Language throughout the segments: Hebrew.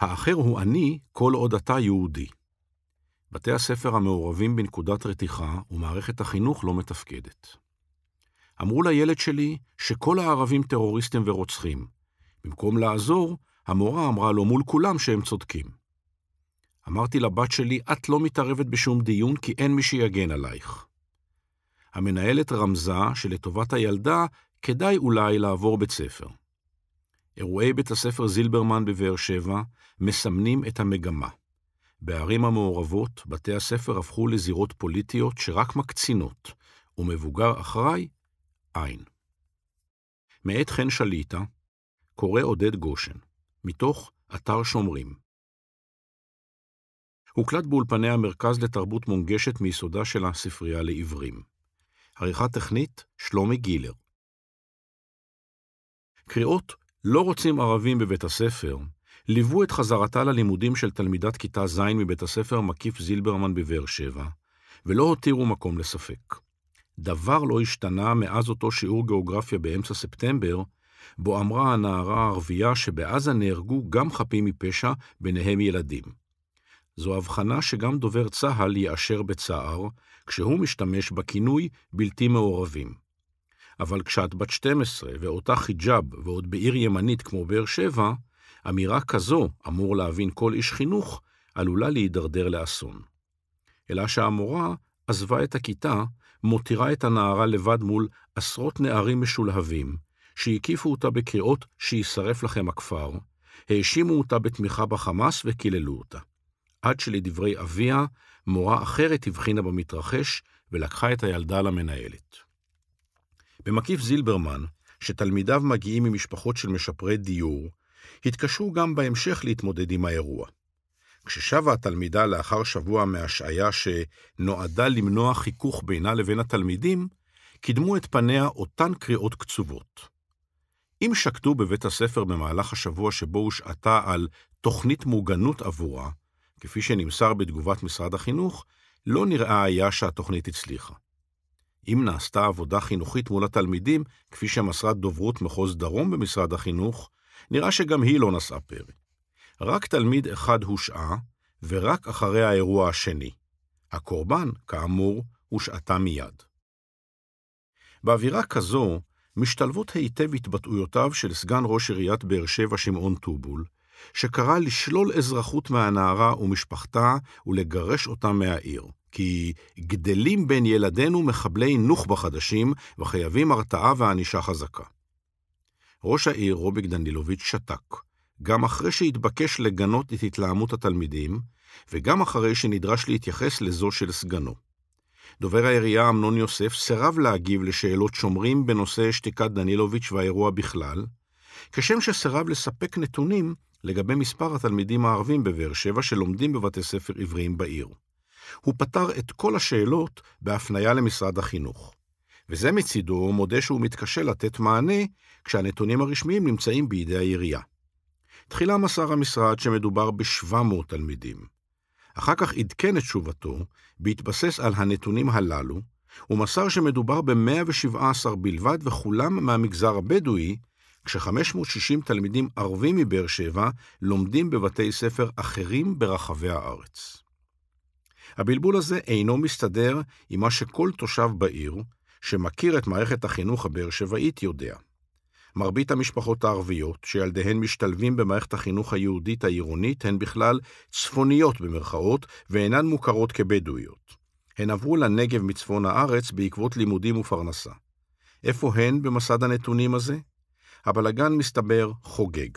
האחר הוא אני כל עוד אתה יהודי. בתי הספר המעורבים בנקודת רתיחה ומערכת החינוך לא מתפקדת. אמרו לילד שלי שכל הערבים טרוריסטים ורוצחים. במקום לעזור, המורה אמרה לו מול כולם שהם צודקים. אמרתי לבת שלי, את לא מתערבת בשום דיון כי אין מי שיגן עלייך. המנהלת רמזה שלטובת הילדה כדאי אולי לעבור בית ספר. אירועי בית הספר זילברמן בבאר שבע מסמנים את המגמה. בערים המעורבות, בתי הספר הפכו לזירות פוליטיות שרק מקצינות, ומבוגר אחראי, אין. מאת חן שליטה, קורא עודד גושן, מתוך אתר שומרים. הוקלט באולפני המרכז לתרבות מונגשת מיסודה של הספרייה לעברים. עריכה טכנית, שלומי גילר. קריאות "לא רוצים ערבים בבית הספר" ליוו את חזרתה ללימודים של תלמידת כיתה ז' מבית הספר מקיף זילברמן בבאר שבע, ולא הותירו מקום לספק. דבר לא השתנה מאז אותו שיעור גיאוגרפיה באמצע ספטמבר, בו אמרה הנערה הערבייה שבעזה נהרגו גם חפים מפשע, ביניהם ילדים. זו הבחנה שגם דובר צה"ל יאשר בצער, כשהוא משתמש בכינוי בלתי מעורבים. אבל כשאת בת 12 ואותה חיג'אב ועוד בעיר ימנית כמו באר שבע, אמירה כזו, אמור להבין כל איש חינוך, עלולה להידרדר לאסון. אלא שהמורה עזבה את הכיתה, מותירה את הנערה לבד מול עשרות נערים משולהבים, שהקיפו אותה בקריאות "שיישרף לכם הכפר, האשימו אותה בתמיכה בחמאס וקיללו אותה. עד שלדברי אביה, מורה אחרת הבחינה במתרחש ולקחה את הילדה למנהלת. במקיף זילברמן, שתלמידיו מגיעים ממשפחות של משפרי דיור, התקשו גם בהמשך להתמודד עם האירוע. כששבה התלמידה לאחר שבוע מהשעיה שנועדה למנוע חיכוך בינה לבין התלמידים, קידמו את פניה אותן קריאות קצובות. אם שקדו בבית הספר במהלך השבוע שבו הושעתה על תוכנית מוגנות עבורה, כפי שנמסר בתגובת משרד החינוך, לא נראה היה שהתוכנית הצליחה. אם נעשתה עבודה חינוכית מול התלמידים, כפי שמסרה דוברות מחוז דרום במשרד החינוך, נראה שגם היא לא נשאה פרי. רק תלמיד אחד הושעה, ורק אחרי האירוע השני. הקורבן, כאמור, הושעתה מיד. באווירה כזו, משתלבות היטב התבטאויותיו של סגן ראש עיריית באר שבע שמעון טובול, שקרא לשלול אזרחות מהנערה ומשפחתה ולגרש אותה מהעיר, כי גדלים בין ילדינו מחבלי נוח'בה חדשים וחייבים הרתעה וענישה חזקה. ראש העיר רוביק דנילוביץ' שתק, גם אחרי שהתבקש לגנות את התלהמות התלמידים, וגם אחרי שנדרש להתייחס לזו של סגנו. דובר העירייה אמנון יוסף סירב להגיב לשאלות שומרים בנושא שתיקת דנילוביץ' והאירוע בכלל, כשם שסירב לספק נתונים לגבי מספר התלמידים הערבים בבאר שבע שלומדים בבתי ספר עבריים בעיר. הוא פתר את כל השאלות בהפניה למשרד החינוך. וזה מצידו מודה שהוא מתקשה לתת מענה כשהנתונים הרשמיים נמצאים בידי העירייה. תחילה מסר המשרד שמדובר ב-700 תלמידים. אחר כך עדכן את תשובתו, בהתבסס על הנתונים הללו, ומסר שמדובר ב-117 בלבד וכולם מהמגזר הבדואי, כש-560 תלמידים ערבים מבאר שבע לומדים בבתי ספר אחרים ברחבי הארץ. הבלבול הזה אינו מסתדר עם מה שכל תושב בעיר, שמכיר את מערכת החינוך הבאר שבעית, יודע. מרבית המשפחות הערביות, שילדיהן משתלבים במערכת החינוך היהודית העירונית, הן בכלל צפוניות במרכאות, ואינן מוכרות כבדואיות. הן עברו לנגב מצפון הארץ בעקבות לימודים ופרנסה. איפה הן במסד הנתונים הזה? הבלגן מסתבר חוגג.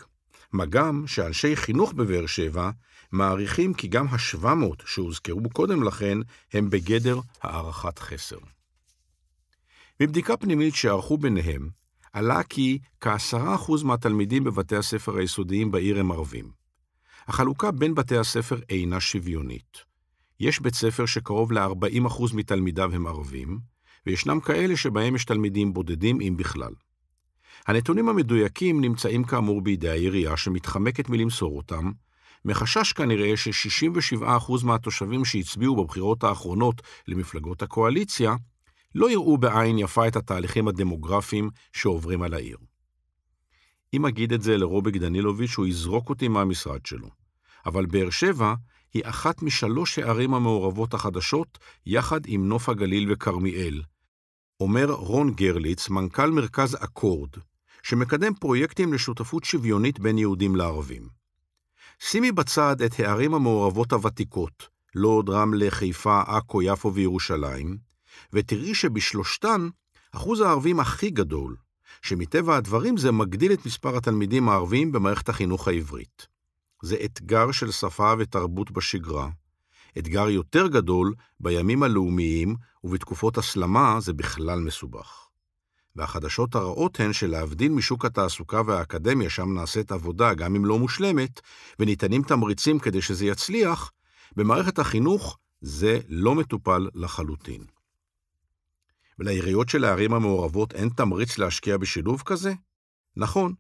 מה גם שאנשי חינוך בבאר שבע מעריכים כי גם השבע מאות שהוזכרו קודם לכן הם בגדר הערכת חסר. מבדיקה פנימית שערכו ביניהם, עלה כי כעשרה אחוז מהתלמידים בבתי הספר היסודיים בעיר הם ערבים. החלוקה בין בתי הספר אינה שוויונית. יש בית ספר שקרוב ל-40% מתלמידיו הם ערבים, וישנם כאלה שבהם יש תלמידים בודדים, אם בכלל. הנתונים המדויקים נמצאים כאמור בידי העירייה, שמתחמקת מלמסור אותם, מחשש כנראה ש-67% מהתושבים שהצביעו בבחירות האחרונות למפלגות הקואליציה, לא יראו בעין יפה את התהליכים הדמוגרפיים שעוברים על העיר. אם אגיד את זה לרוביק דנילוביץ', הוא יזרוק אותי מהמשרד שלו. אבל באר שבע היא אחת משלוש הערים המעורבות החדשות, יחד עם נוף הגליל וכרמיאל. אומר רון גרליץ, מנכ"ל מרכז אקורד, שמקדם פרויקטים לשותפות שוויונית בין יהודים לערבים. שימי בצד את הערים המעורבות הוותיקות, לוד, רמלה, חיפה, עכו, יפו וירושלים, ותראי שבשלושתן אחוז הערבים הכי גדול, שמטבע הדברים זה מגדיל את מספר התלמידים הערבים במערכת החינוך העברית. זה אתגר של שפה ותרבות בשגרה. אתגר יותר גדול בימים הלאומיים, ובתקופות הסלמה זה בכלל מסובך. והחדשות הרעות הן שלהבדיל משוק התעסוקה והאקדמיה, שם נעשית עבודה, גם אם לא מושלמת, וניתנים תמריצים כדי שזה יצליח, במערכת החינוך זה לא מטופל לחלוטין. ולעיריות של הערים המעורבות אין תמריץ להשקיע בשילוב כזה? נכון,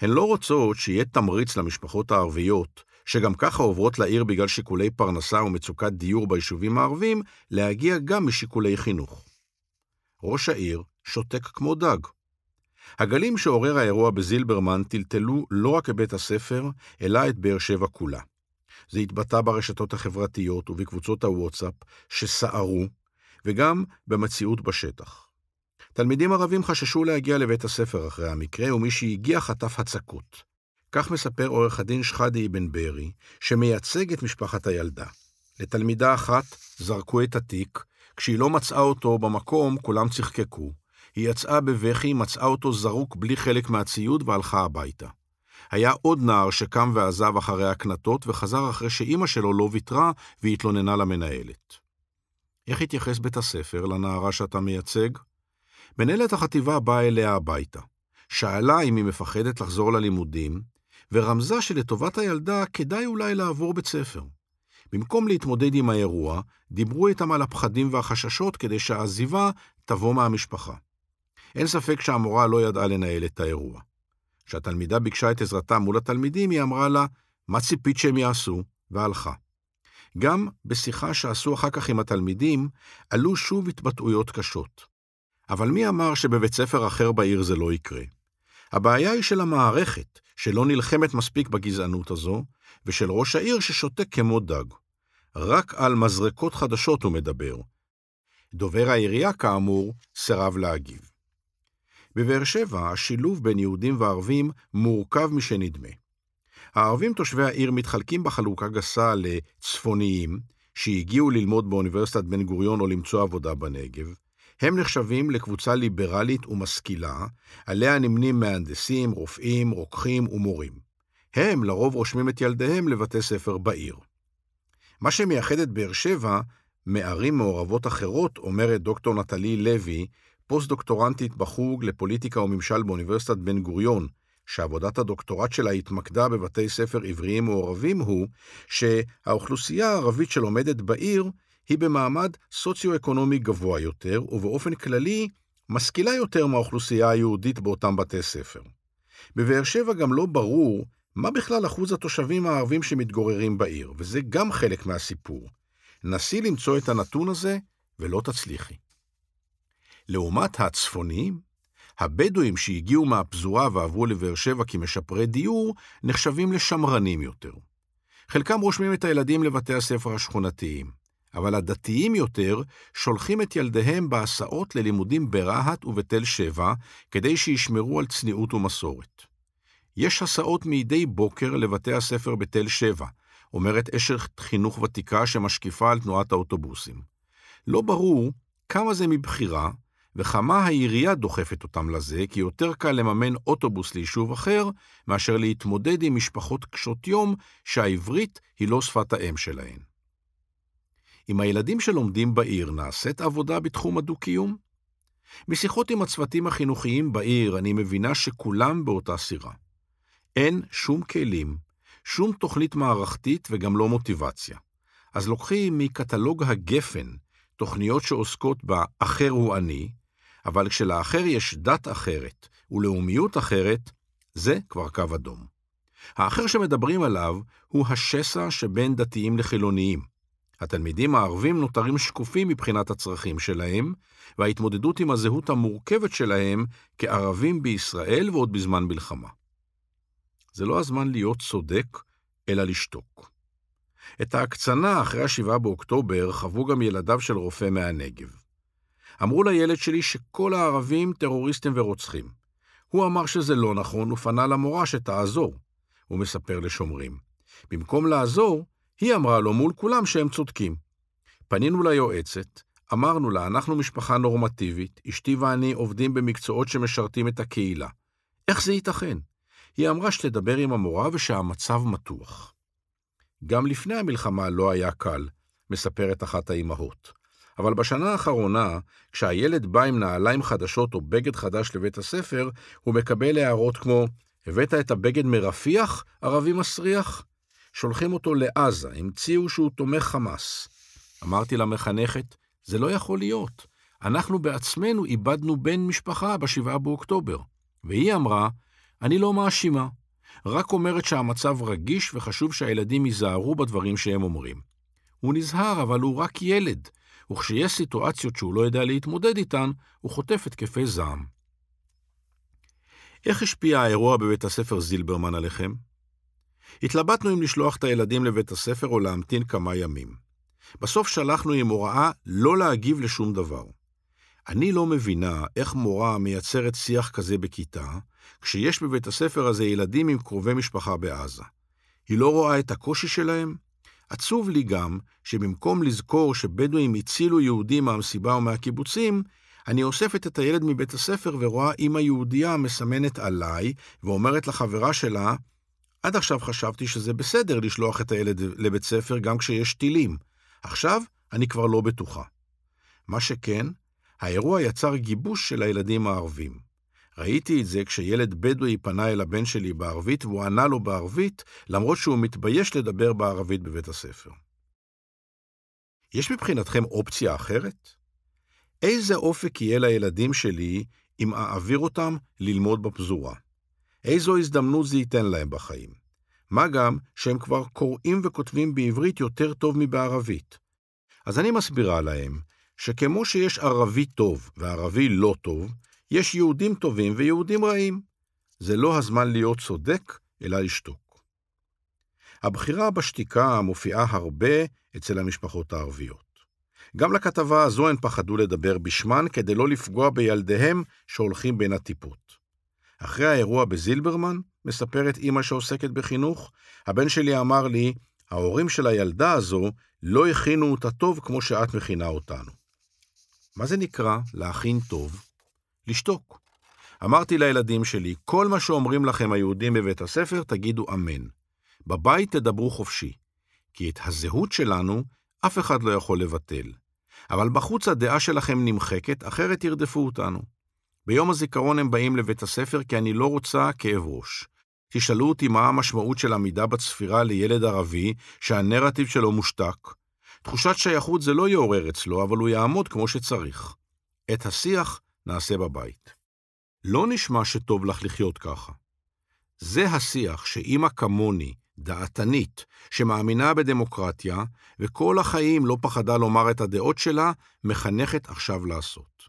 הן לא רוצות שיהיה תמריץ למשפחות הערביות, שגם ככה עוברות לעיר בגלל שיקולי פרנסה ומצוקת דיור ביישובים הערביים, להגיע גם משיקולי חינוך. ראש העיר שותק כמו דג. הגלים שעורר האירוע בזילברמן טלטלו לא רק את בית הספר, אלא את באר שבע כולה. זה התבטא ברשתות החברתיות ובקבוצות הוואטסאפ, שסערו, וגם במציאות בשטח. תלמידים ערבים חששו להגיע לבית הספר אחרי המקרה, ומי שהגיע חטף הצקות. כך מספר עורך הדין שחאדי אבן ברי, שמייצג את משפחת הילדה. לתלמידה אחת זרקו את התיק, כשהיא לא מצאה אותו במקום, כולם צחקקו. היא יצאה בבכי, מצאה אותו זרוק בלי חלק מהציוד והלכה הביתה. היה עוד נער שקם ועזב אחרי הקנטות וחזר אחרי שאימא שלו לא ויתרה והתלוננה למנהלת. איך התייחס בית הספר לנערה שאתה מייצג? מנהלת החטיבה באה אליה הביתה. שאלה אם היא מפחדת לחזור ללימודים, ורמזה שלטובת הילדה כדאי אולי לעבור בית ספר. במקום להתמודד עם האירוע, דיברו איתם על הפחדים והחששות כדי שהעזיבה תבוא מהמשפחה. אין ספק שהמורה לא ידעה לנהל את האירוע. כשהתלמידה ביקשה את עזרתה מול התלמידים, היא אמרה לה, מה ציפית שהם יעשו? והלכה. גם בשיחה שעשו אחר כך עם התלמידים, עלו שוב התבטאויות קשות. אבל מי אמר שבבית ספר אחר בעיר זה לא יקרה? הבעיה היא של המערכת, שלא נלחמת מספיק בגזענות הזו, ושל ראש העיר ששותק כמו דג. רק על מזרקות חדשות הוא מדבר. דובר העירייה, כאמור, סירב להגיב. בבאר שבע השילוב בין יהודים וערבים מורכב משנדמה. הערבים תושבי העיר מתחלקים בחלוקה גסה לצפוניים, שהגיעו ללמוד באוניברסיטת בן גוריון או למצוא עבודה בנגב, הם נחשבים לקבוצה ליברלית ומשכילה, עליה נמנים מהנדסים, רופאים, רוקחים ומורים. הם לרוב רושמים את ילדיהם לבתי ספר בעיר. מה שמייחד את באר שבע מערים מעורבות אחרות, אומרת דוקטור נטלי לוי, פוסט-דוקטורנטית בחוג לפוליטיקה וממשל באוניברסיטת בן גוריון, שעבודת הדוקטורט שלה התמקדה בבתי ספר עבריים מעורבים הוא שהאוכלוסייה הערבית שלומדת בעיר היא במעמד סוציו-אקונומי גבוה יותר, ובאופן כללי משכילה יותר מהאוכלוסייה היהודית באותם בתי ספר. בבאר שבע גם לא ברור מה בכלל אחוז התושבים הערבים שמתגוררים בעיר, וזה גם חלק מהסיפור. נסי למצוא את הנתון הזה, ולא תצליחי. לעומת הצפוניים, הבדואים שהגיעו מהפזורה ועברו לבאר שבע כמשפרי דיור, נחשבים לשמרנים יותר. חלקם רושמים את הילדים לבתי הספר השכונתיים, אבל הדתיים יותר שולחים את ילדיהם בהסעות ללימודים ברהט ובתל שבע, כדי שישמרו על צניעות ומסורת. יש הסעות מדי בוקר לבתי הספר בתל שבע, אומרת אשת חינוך ותיקה שמשקיפה על תנועת האוטובוסים. לא ברור כמה זה מבחירה, וכמה העירייה דוחפת אותם לזה, כי יותר קל לממן אוטובוס ליישוב אחר, מאשר להתמודד עם משפחות קשות יום שהעברית היא לא שפת האם שלהן. עם הילדים שלומדים בעיר נעשית עבודה בתחום הדו-קיום? משיחות עם הצוותים החינוכיים בעיר אני מבינה שכולם באותה סירה. אין שום כלים, שום תוכנית מערכתית וגם לא מוטיבציה. אז לוקחים מקטלוג הגפן תוכניות שעוסקות באחר הוא אני, אבל כשלאחר יש דת אחרת ולאומיות אחרת, זה כבר קו אדום. האחר שמדברים עליו הוא השסע שבין דתיים לחילוניים. התלמידים הערבים נותרים שקופים מבחינת הצרכים שלהם, וההתמודדות עם הזהות המורכבת שלהם כערבים בישראל ועוד בזמן מלחמה. זה לא הזמן להיות צודק, אלא לשתוק. את ההקצנה אחרי ה-7 באוקטובר חוו גם ילדיו של רופא מהנגב. אמרו לילד שלי שכל הערבים טרוריסטים ורוצחים. הוא אמר שזה לא נכון ופנה למורה שתעזור, הוא מספר לשומרים. במקום לעזור, היא אמרה לו מול כולם שהם צודקים. פנינו ליועצת, אמרנו לה, אנחנו משפחה נורמטיבית, אשתי ואני עובדים במקצועות שמשרתים את הקהילה. איך זה ייתכן? היא אמרה שתדבר עם המורה ושהמצב מתוח. גם לפני המלחמה לא היה קל, מספרת אחת האימהות. אבל בשנה האחרונה, כשהילד בא עם נעליים חדשות או בגד חדש לבית הספר, הוא מקבל הערות כמו, הבאת את הבגד מרפיח, ערבי מסריח? שולחים אותו לעזה, המציאו שהוא תומך חמאס. אמרתי למחנכת, זה לא יכול להיות. אנחנו בעצמנו איבדנו בן משפחה ב-7 באוקטובר. והיא אמרה, אני לא מאשימה, רק אומרת שהמצב רגיש וחשוב שהילדים ייזהרו בדברים שהם אומרים. הוא נזהר, אבל הוא רק ילד. וכשיש סיטואציות שהוא לא יודע להתמודד איתן, הוא חוטף התקפי זעם. איך השפיע האירוע בבית הספר זילברמן עליכם? התלבטנו אם לשלוח את הילדים לבית הספר או להמתין כמה ימים. בסוף שלחנו עם הוראה לא להגיב לשום דבר. אני לא מבינה איך מורה מייצרת שיח כזה בכיתה, כשיש בבית הספר הזה ילדים עם קרובי משפחה בעזה. היא לא רואה את הקושי שלהם? עצוב לי גם שבמקום לזכור שבדואים הצילו יהודים מהמסיבה ומהקיבוצים, אני אוספת את הילד מבית הספר ורואה אימא יהודייה מסמנת עליי ואומרת לחברה שלה, עד עכשיו חשבתי שזה בסדר לשלוח את הילד לבית ספר גם כשיש טילים. עכשיו אני כבר לא בטוחה. מה שכן, האירוע יצר גיבוש של הילדים הערבים. ראיתי את זה כשילד בדואי פנה אל הבן שלי בערבית והוא ענה לו בערבית, למרות שהוא מתבייש לדבר בערבית בבית הספר. יש מבחינתכם אופציה אחרת? איזה אופק יהיה לילדים שלי אם אעביר אותם ללמוד בפזורה? איזו הזדמנות זה ייתן להם בחיים? מה גם שהם כבר קוראים וכותבים בעברית יותר טוב מבערבית. אז אני מסבירה להם שכמו שיש ערבי טוב וערבי לא טוב, יש יהודים טובים ויהודים רעים. זה לא הזמן להיות צודק, אלא לשתוק. הבחירה בשתיקה מופיעה הרבה אצל המשפחות הערביות. גם לכתבה הזו הן פחדו לדבר בשמן כדי לא לפגוע בילדיהם שהולכים בין הטיפות. אחרי האירוע בזילברמן, מספרת אימא שעוסקת בחינוך, הבן שלי אמר לי, ההורים של הילדה הזו לא הכינו אותה טוב כמו שאת מכינה אותנו. מה זה נקרא להכין טוב? לשתוק. אמרתי לילדים שלי, כל מה שאומרים לכם היהודים בבית הספר, תגידו אמן. בבית תדברו חופשי, כי את הזהות שלנו אף אחד לא יכול לבטל. אבל בחוץ הדעה שלכם נמחקת, אחרת ירדפו אותנו. ביום הזיכרון הם באים לבית הספר כי אני לא רוצה כאב ראש. תשאלו אותי מה המשמעות של עמידה בצפירה לילד ערבי שהנרטיב שלו מושתק. תחושת שייכות זה לא יעורר אצלו, אבל הוא יעמוד כמו שצריך. את השיח נעשה בבית. לא נשמע שטוב לך לחיות ככה. זה השיח שאימא כמוני, דעתנית, שמאמינה בדמוקרטיה, וכל החיים לא פחדה לומר את הדעות שלה, מחנכת עכשיו לעשות.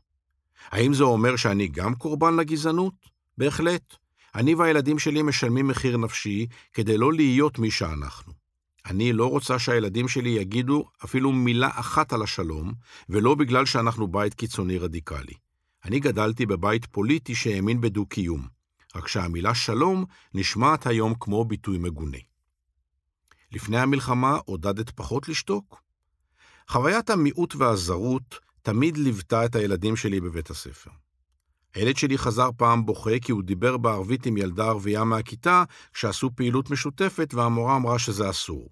האם זה אומר שאני גם קורבן לגזענות? בהחלט. אני והילדים שלי משלמים מחיר נפשי כדי לא להיות מי שאנחנו. אני לא רוצה שהילדים שלי יגידו אפילו מילה אחת על השלום, ולא בגלל שאנחנו בית קיצוני רדיקלי. אני גדלתי בבית פוליטי שהאמין בדו-קיום, רק שהמילה שלום נשמעת היום כמו ביטוי מגונה. לפני המלחמה עודדת פחות לשתוק. חוויית המיעוט והזרות תמיד ליוותה את הילדים שלי בבית הספר. הילד שלי חזר פעם בוכה כי הוא דיבר בערבית עם ילדה ערבייה מהכיתה כשעשו פעילות משותפת והמורה אמרה שזה אסור.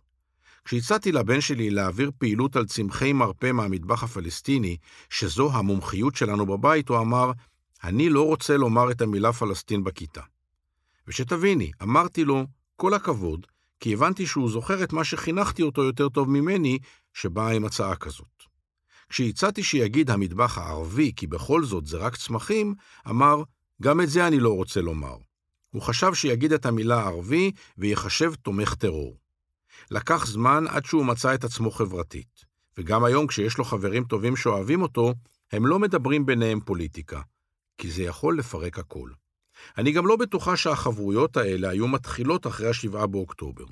כשהצעתי לבן שלי להעביר פעילות על צמחי מרפא מהמטבח הפלסטיני, שזו המומחיות שלנו בבית, הוא אמר, אני לא רוצה לומר את המילה פלסטין בכיתה. ושתביני, אמרתי לו, כל הכבוד, כי הבנתי שהוא זוכר את מה שחינכתי אותו יותר טוב ממני, שבאה עם הצעה כזאת. כשהצעתי שיגיד המטבח הערבי, כי בכל זאת זה רק צמחים, אמר, גם את זה אני לא רוצה לומר. הוא חשב שיגיד את המילה ערבי וייחשב תומך טרור. לקח זמן עד שהוא מצא את עצמו חברתית, וגם היום כשיש לו חברים טובים שאוהבים אותו, הם לא מדברים ביניהם פוליטיקה, כי זה יכול לפרק הכל. אני גם לא בטוחה שהחברויות האלה היו מתחילות אחרי השבעה באוקטובר.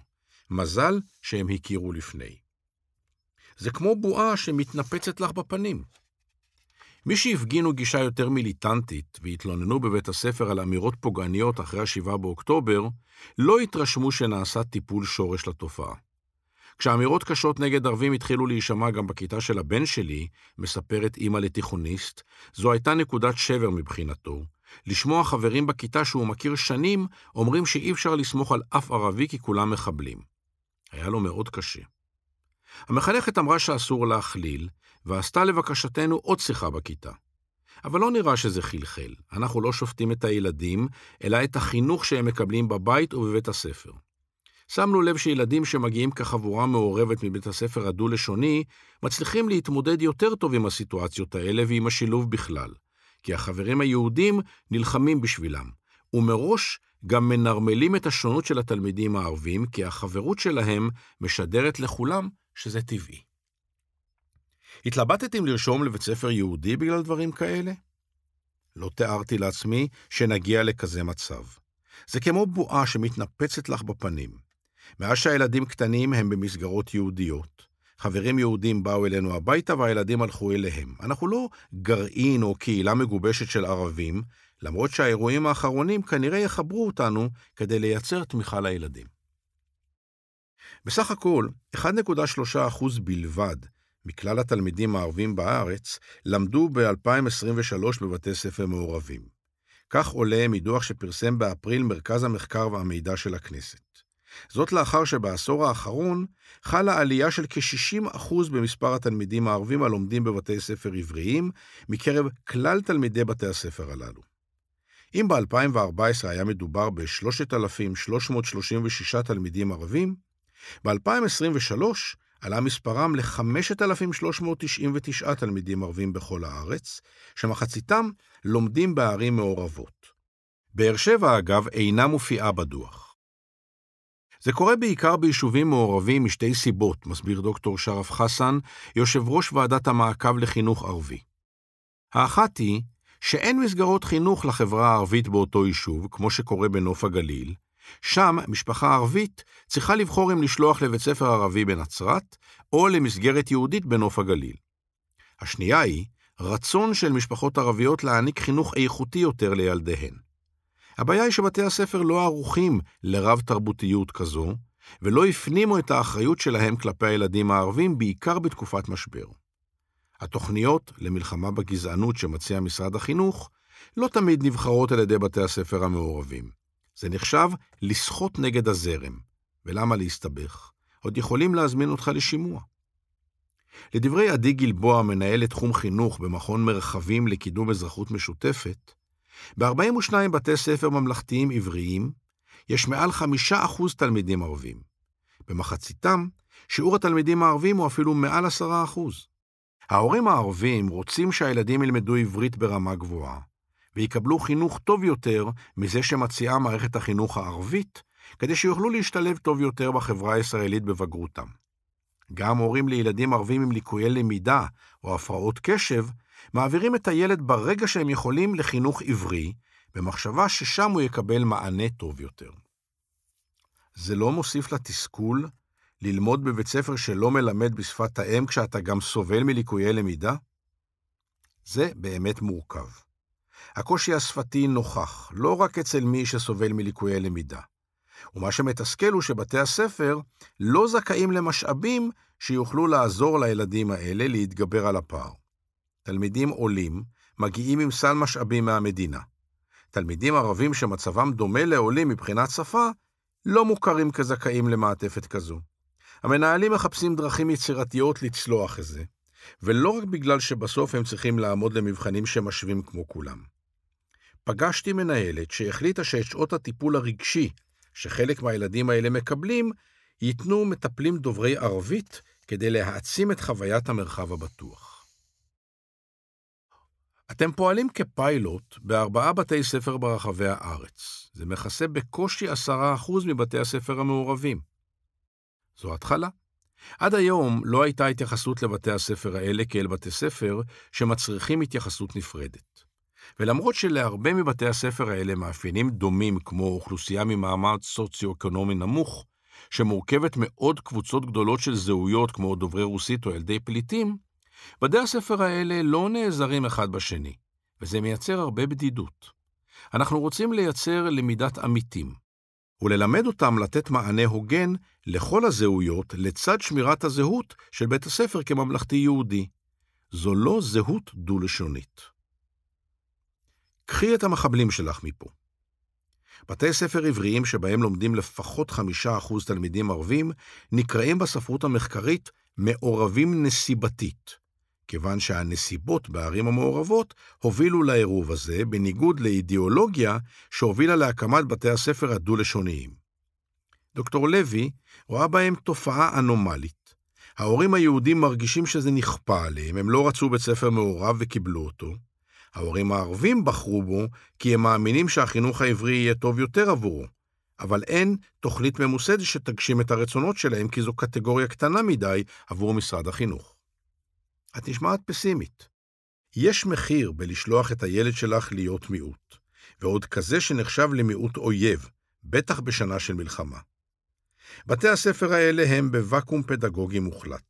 מזל שהם הכירו לפני. זה כמו בועה שמתנפצת לך בפנים. מי שהפגינו גישה יותר מיליטנטית והתלוננו בבית הספר על אמירות פוגעניות אחרי ה-7 באוקטובר, לא התרשמו שנעשה טיפול שורש לתופעה. כשאמירות קשות נגד ערבים התחילו להישמע גם בכיתה של הבן שלי, מספרת אימא לתיכוניסט, זו הייתה נקודת שבר מבחינתו. לשמוע חברים בכיתה שהוא מכיר שנים, אומרים שאי אפשר לסמוך על אף ערבי כי כולם מחבלים. היה לו מאוד קשה. המחנכת אמרה שאסור להכליל, ועשתה לבקשתנו עוד שיחה בכיתה. אבל לא נראה שזה חלחל. אנחנו לא שופטים את הילדים, אלא את החינוך שהם מקבלים בבית ובבית הספר. שמנו לב שילדים שמגיעים כחבורה מעורבת מבית הספר הדו-לשוני, מצליחים להתמודד יותר טוב עם הסיטואציות האלה ועם השילוב בכלל, כי החברים היהודים נלחמים בשבילם, ומראש גם מנרמלים את השונות של התלמידים הערבים, כי החברות שלהם משדרת לכולם שזה טבעי. התלבטתם לרשום לבית ספר יהודי בגלל דברים כאלה? לא תיארתי לעצמי שנגיע לכזה מצב. זה כמו בועה שמתנפצת לך בפנים. מאז שהילדים קטנים הם במסגרות יהודיות. חברים יהודים באו אלינו הביתה והילדים הלכו אליהם. אנחנו לא גרעין או קהילה מגובשת של ערבים, למרות שהאירועים האחרונים כנראה יחברו אותנו כדי לייצר תמיכה לילדים. בסך הכל, 1.3% בלבד מכלל התלמידים הערבים בארץ למדו ב-2023 בבתי ספר מעורבים. כך עולה מדוח שפרסם באפריל מרכז המחקר והמידע של הכנסת. זאת לאחר שבעשור האחרון חלה עלייה של כ-60% במספר התלמידים הערבים הלומדים בבתי ספר עבריים, מקרב כלל תלמידי בתי הספר הללו. אם ב-2014 היה מדובר ב-3,336 תלמידים ערבים, ב-2023 עלה מספרם ל-5,399 תלמידים ערבים בכל הארץ, שמחציתם לומדים בערים מעורבות. באר שבע, אגב, אינה מופיעה בדוח. זה קורה בעיקר ביישובים מעורבים משתי סיבות, מסביר דוקטור שרף חסן, יושב ראש ועדת המעקב לחינוך ערבי. האחת היא שאין מסגרות חינוך לחברה הערבית באותו יישוב, כמו שקורה בנוף הגליל. שם משפחה ערבית צריכה לבחור אם לשלוח לבית ספר ערבי בנצרת, או למסגרת יהודית בנוף הגליל. השנייה היא רצון של משפחות ערביות להעניק חינוך איכותי יותר לילדיהן. הבעיה היא שבתי הספר לא ערוכים לרב-תרבותיות כזו, ולא הפנימו את האחריות שלהם כלפי הילדים הערבים, בעיקר בתקופת משבר. התוכניות למלחמה בגזענות שמציע משרד החינוך לא תמיד נבחרות על ידי בתי הספר המעורבים. זה נחשב לסחוט נגד הזרם. ולמה להסתבך? עוד יכולים להזמין אותך לשימוע. לדברי עדי גלבוע, מנהלת תחום חינוך במכון מרחבים לקידום אזרחות משותפת, ב-42 בתי ספר ממלכתיים עבריים יש מעל 5% תלמידים ערבים. במחציתם, שיעור התלמידים הערבים הוא אפילו מעל 10%. ההורים הערבים רוצים שהילדים ילמדו עברית ברמה גבוהה, ויקבלו חינוך טוב יותר מזה שמציעה מערכת החינוך הערבית, כדי שיוכלו להשתלב טוב יותר בחברה הישראלית בבגרותם. גם הורים לילדים ערבים עם ליקויי למידה או הפרעות קשב מעבירים את הילד ברגע שהם יכולים לחינוך עברי, במחשבה ששם הוא יקבל מענה טוב יותר. זה לא מוסיף לתסכול ללמוד בבית ספר שלא מלמד בשפת האם כשאתה גם סובל מליקויי למידה? זה באמת מורכב. הקושי השפתי נוכח, לא רק אצל מי שסובל מליקויי למידה. ומה שמתסכל הוא שבתי הספר לא זכאים למשאבים שיוכלו לעזור לילדים האלה להתגבר על הפער. תלמידים עולים מגיעים עם סל משאבים מהמדינה. תלמידים ערבים שמצבם דומה לעולים מבחינת שפה, לא מוכרים כזכאים למעטפת כזו. המנהלים מחפשים דרכים יצירתיות לצלוח את זה, ולא רק בגלל שבסוף הם צריכים לעמוד למבחנים שמשווים כמו כולם. פגשתי מנהלת שהחליטה שאת שעות הטיפול הרגשי שחלק מהילדים האלה מקבלים, ייתנו מטפלים דוברי ערבית כדי להעצים את חוויית המרחב הבטוח. אתם פועלים כפיילוט בארבעה בתי ספר ברחבי הארץ. זה מכסה בקושי 10% מבתי הספר המעורבים. זו התחלה. עד היום לא הייתה התייחסות לבתי הספר האלה כאל בתי ספר שמצריכים התייחסות נפרדת. ולמרות שלהרבה מבתי הספר האלה מאפיינים דומים כמו אוכלוסייה ממעמד סוציו-אקונומי נמוך, שמורכבת מעוד קבוצות גדולות של זהויות כמו דוברי רוסית או ילדי פליטים, בדי הספר האלה לא נעזרים אחד בשני, וזה מייצר הרבה בדידות. אנחנו רוצים לייצר למידת עמיתים, וללמד אותם לתת מענה הוגן לכל הזהויות לצד שמירת הזהות של בית הספר כממלכתי-יהודי. זו לא זהות דו-לשונית. קחי את המחבלים שלך מפה. בתי ספר עבריים שבהם לומדים לפחות אחוז תלמידים ערבים, נקראים בספרות המחקרית מעורבים נסיבתית, כיוון שהנסיבות בערים המעורבות הובילו לעירוב הזה, בניגוד לאידיאולוגיה שהובילה להקמת בתי הספר הדו-לשוניים. דוקטור לוי רואה בהם תופעה אנומלית. ההורים היהודים מרגישים שזה נכפה עליהם, הם לא רצו בית ספר מעורב וקיבלו אותו. ההורים הערבים בחרו בו כי הם מאמינים שהחינוך העברי יהיה טוב יותר עבורו. אבל אין תוכנית ממוסדת שתגשים את הרצונות שלהם כי זו קטגוריה קטנה מדי עבור משרד החינוך. את נשמעת פסימית. יש מחיר בלשלוח את הילד שלך להיות מיעוט, ועוד כזה שנחשב למיעוט אויב, בטח בשנה של מלחמה. בתי הספר האלה הם בוואקום פדגוגי מוחלט.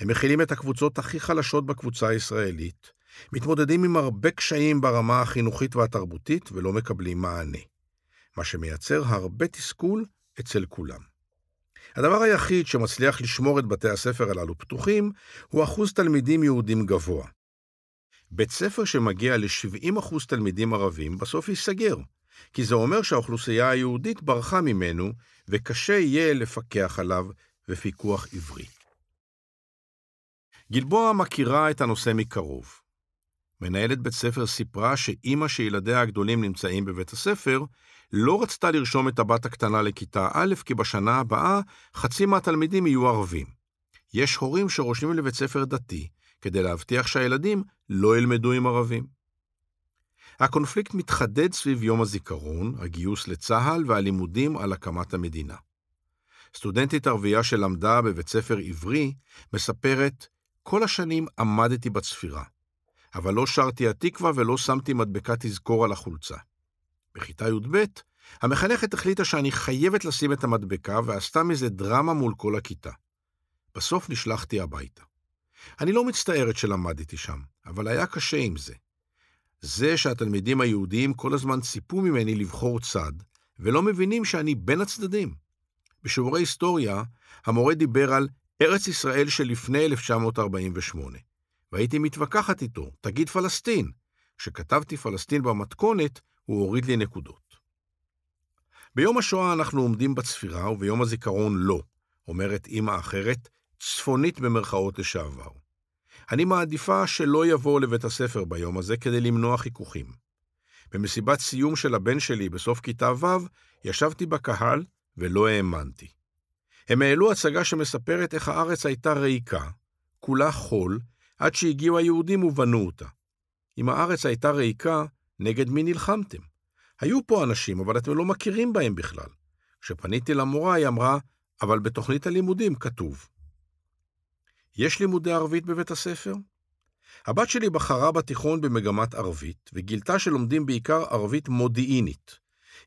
הם מכילים את הקבוצות הכי חלשות בקבוצה הישראלית, מתמודדים עם הרבה קשיים ברמה החינוכית והתרבותית ולא מקבלים מענה, מה שמייצר הרבה תסכול אצל כולם. הדבר היחיד שמצליח לשמור את בתי הספר הללו פתוחים, הוא אחוז תלמידים יהודים גבוה. בית ספר שמגיע ל-70% תלמידים ערבים בסוף ייסגר, כי זה אומר שהאוכלוסייה היהודית ברחה ממנו, וקשה יהיה לפקח עליו ופיקוח עברי. גלבוע מכירה את הנושא מקרוב. מנהלת בית ספר סיפרה שאימא שילדיה הגדולים נמצאים בבית הספר, לא רצתה לרשום את הבת הקטנה לכיתה א', כי בשנה הבאה חצי מהתלמידים יהיו ערבים. יש הורים שרושמים לבית ספר דתי, כדי להבטיח שהילדים לא ילמדו עם ערבים. הקונפליקט מתחדד סביב יום הזיכרון, הגיוס לצה"ל והלימודים על הקמת המדינה. סטודנטית ערבייה שלמדה בבית ספר עברי מספרת, כל השנים עמדתי בצפירה. אבל לא שרתי התקווה ולא שמתי מדבקת תזכור על החולצה. בכיתה י"ב, המחנכת החליטה שאני חייבת לשים את המדבקה ועשתה מזה דרמה מול כל הכיתה. בסוף נשלחתי הביתה. אני לא מצטערת שלמדתי שם, אבל היה קשה עם זה. זה שהתלמידים היהודים כל הזמן ציפו ממני לבחור צד, ולא מבינים שאני בין הצדדים. בשיעורי היסטוריה, המורה דיבר על ארץ ישראל שלפני 1948. והייתי מתווכחת איתו, תגיד פלסטין. כשכתבתי פלסטין במתכונת, הוא הוריד לי נקודות. ביום השואה אנחנו עומדים בצפירה, וביום הזיכרון לא, אומרת אמא אחרת, צפונית במרכאות לשעבר. אני מעדיפה שלא יבואו לבית הספר ביום הזה כדי למנוע חיכוכים. במסיבת סיום של הבן שלי בסוף כיתה ו', ישבתי בקהל ולא האמנתי. הם העלו הצגה שמספרת איך הארץ הייתה ריקה, כולה חול, עד שהגיעו היהודים ובנו אותה. אם הארץ הייתה ריקה, נגד מי נלחמתם? היו פה אנשים, אבל אתם לא מכירים בהם בכלל. כשפניתי למורה, היא אמרה, אבל בתוכנית הלימודים כתוב. יש לימודי ערבית בבית הספר? הבת שלי בחרה בתיכון במגמת ערבית, וגילתה שלומדים בעיקר ערבית מודיעינית.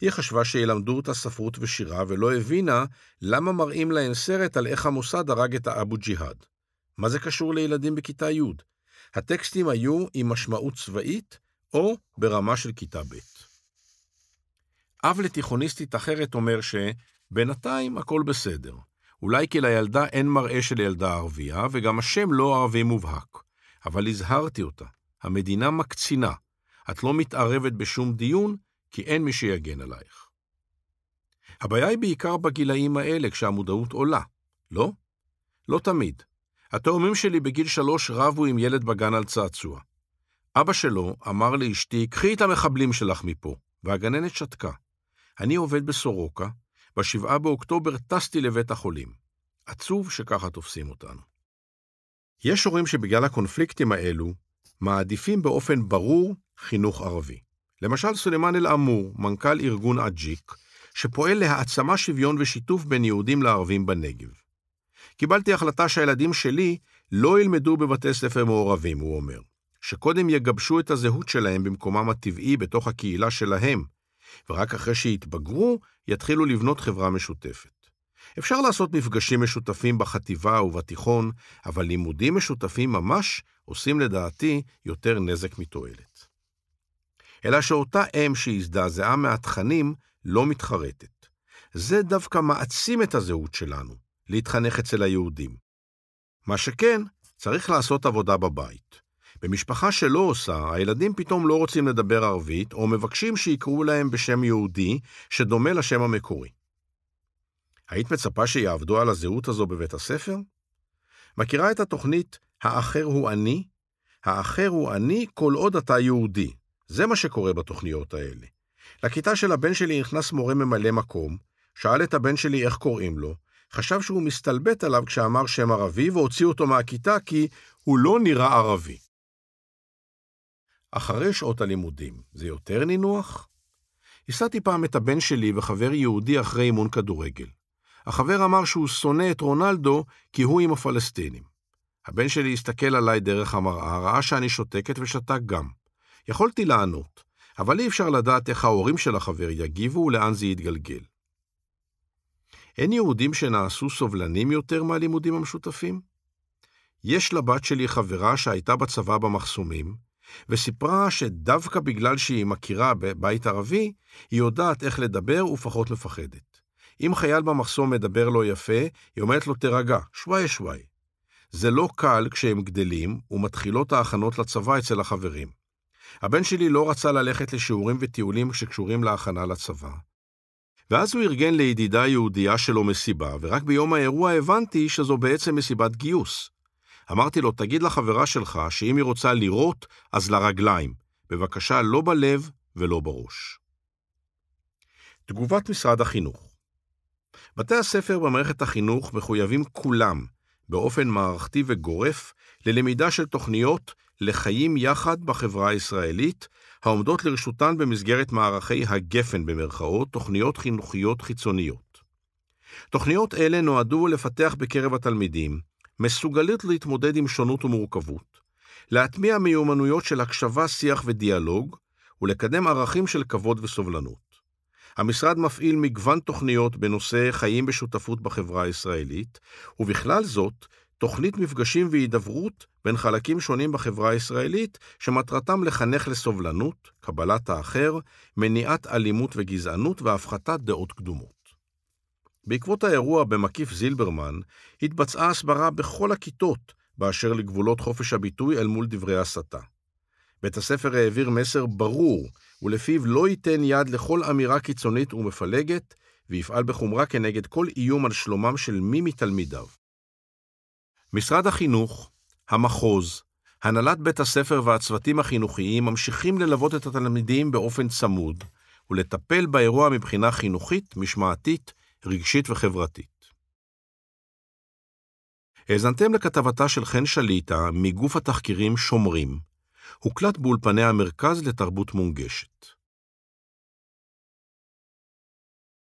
היא חשבה שילמדו אותה ספרות ושירה, ולא הבינה למה מראים להם סרט על איך המוסד הרג את האבו ג'יהאד. מה זה קשור לילדים בכיתה י'? הטקסטים היו עם משמעות צבאית או ברמה של כיתה ב'. אב לתיכוניסטית אחרת אומר שבינתיים הכל בסדר. אולי כי לילדה אין מראה של ילדה ערבייה, וגם השם לא ערבי מובהק. אבל הזהרתי אותה, המדינה מקצינה, את לא מתערבת בשום דיון, כי אין מי שיגן עלייך. הבעיה היא בעיקר בגילאים האלה, כשהמודעות עולה, לא? לא תמיד. התאומים שלי בגיל שלוש רבו עם ילד בגן על צעצוע. אבא שלו אמר לאשתי, קחי את המחבלים שלך מפה, והגננת שתקה. אני עובד בסורוקה, בשבעה באוקטובר טסתי לבית החולים. עצוב שככה תופסים אותנו. יש הורים שבגלל הקונפליקטים האלו, מעדיפים באופן ברור חינוך ערבי. למשל סולימאן אל-אמור, מנכ"ל ארגון אג'יק, שפועל להעצמה שוויון ושיתוף בין יהודים לערבים בנגב. קיבלתי החלטה שהילדים שלי לא ילמדו בבתי ספר מעורבים, הוא אומר, שקודם יגבשו את הזהות שלהם במקומם הטבעי בתוך הקהילה שלהם, ורק אחרי שיתבגרו, יתחילו לבנות חברה משותפת. אפשר לעשות מפגשים משותפים בחטיבה ובתיכון, אבל לימודים משותפים ממש עושים לדעתי יותר נזק מתועלת. אלא שאותה אם שהזדעזעה מהתכנים לא מתחרטת. זה דווקא מעצים את הזהות שלנו, להתחנך אצל היהודים. מה שכן, צריך לעשות עבודה בבית. במשפחה שלא עושה, הילדים פתאום לא רוצים לדבר ערבית, או מבקשים שיקראו להם בשם יהודי, שדומה לשם המקורי. היית מצפה שיעבדו על הזהות הזו בבית הספר? מכירה את התוכנית "האחר הוא אני"? האחר הוא אני כל עוד אתה יהודי. זה מה שקורה בתוכניות האלה. לכיתה של הבן שלי נכנס מורה ממלא מקום, שאל את הבן שלי איך קוראים לו, חשב שהוא מסתלבט עליו כשאמר שם ערבי, והוציא אותו מהכיתה כי הוא לא נראה ערבי. אחרי שעות הלימודים, זה יותר נינוח? הסעתי פעם את הבן שלי וחבר יהודי אחרי אימון כדורגל. החבר אמר שהוא שונא את רונלדו כי הוא עם הפלסטינים. הבן שלי הסתכל עליי דרך המראה, ראה שאני שותקת ושתק גם. יכולתי לענות, אבל אי אפשר לדעת איך ההורים של החבר יגיבו ולאן זה יתגלגל. אין יהודים שנעשו סובלנים יותר מהלימודים המשותפים? יש לבת שלי חברה שהייתה בצבא במחסומים, וסיפרה שדווקא בגלל שהיא מכירה בבית ערבי, היא יודעת איך לדבר ופחות מפחדת. אם חייל במחסום מדבר לא יפה, היא אומרת לו, תירגע, שוואי שוואי. זה לא קל כשהם גדלים ומתחילות ההכנות לצבא אצל החברים. הבן שלי לא רצה ללכת לשיעורים וטיולים שקשורים להכנה לצבא, ואז הוא ארגן לידידה יהודייה שלו מסיבה, ורק ביום האירוע הבנתי שזו בעצם מסיבת גיוס. אמרתי לו, תגיד לחברה שלך שאם היא רוצה לירות, אז לרגליים. בבקשה, לא בלב ולא בראש. תגובת משרד החינוך בתי הספר במערכת החינוך מחויבים כולם, באופן מערכתי וגורף, ללמידה של תוכניות לחיים יחד בחברה הישראלית, העומדות לרשותן במסגרת מערכי הגפן במרכאות, תוכניות חינוכיות חיצוניות. תוכניות אלה נועדו לפתח בקרב התלמידים מסוגלות להתמודד עם שונות ומורכבות, להטמיע מיומנויות של הקשבה, שיח ודיאלוג, ולקדם ערכים של כבוד וסובלנות. המשרד מפעיל מגוון תוכניות בנושא חיים בשותפות בחברה הישראלית, ובכלל זאת, תוכנית מפגשים והידברות בין חלקים שונים בחברה הישראלית, שמטרתם לחנך לסובלנות, קבלת האחר, מניעת אלימות וגזענות והפחתת דעות קדומות. בעקבות האירוע במקיף זילברמן, התבצעה הסברה בכל הכיתות באשר לגבולות חופש הביטוי אל מול דברי הסתה. בית הספר העביר מסר ברור, ולפיו לא ייתן יד לכל אמירה קיצונית ומפלגת, ויפעל בחומרה כנגד כל איום על שלומם של מי מתלמידיו. משרד החינוך, המחוז, הנהלת בית הספר והצוותים החינוכיים ממשיכים ללוות את התלמידים באופן צמוד ולטפל באירוע מבחינה חינוכית, משמעתית, רגשית וחברתית. האזנתם לכתבתה של חן שליטה מגוף התחקירים שומרים, הוקלט באולפני המרכז לתרבות מונגשת.